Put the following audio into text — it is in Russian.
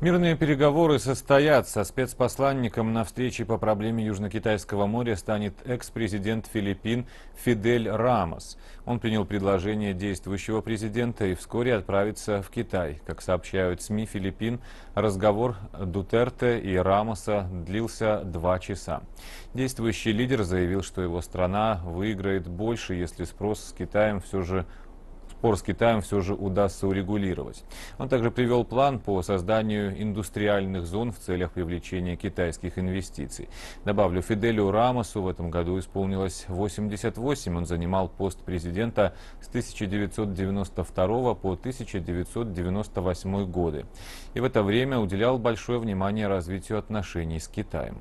Мирные переговоры состоятся. Спецпосланником на встрече по проблеме Южно-Китайского моря станет экс-президент Филиппин Фидель Рамос. Он принял предложение действующего президента и вскоре отправится в Китай. Как сообщают СМИ Филиппин, разговор Дутерте и Рамоса длился два часа. Действующий лидер заявил, что его страна выиграет больше, если спрос с Китаем все же спор с Китаем все же удастся урегулировать. Он также привел план по созданию индустриальных зон в целях привлечения китайских инвестиций. Добавлю, Фиделю Рамосу в этом году исполнилось 88. Он занимал пост президента с 1992 по 1998 годы. И в это время уделял большое внимание развитию отношений с Китаем.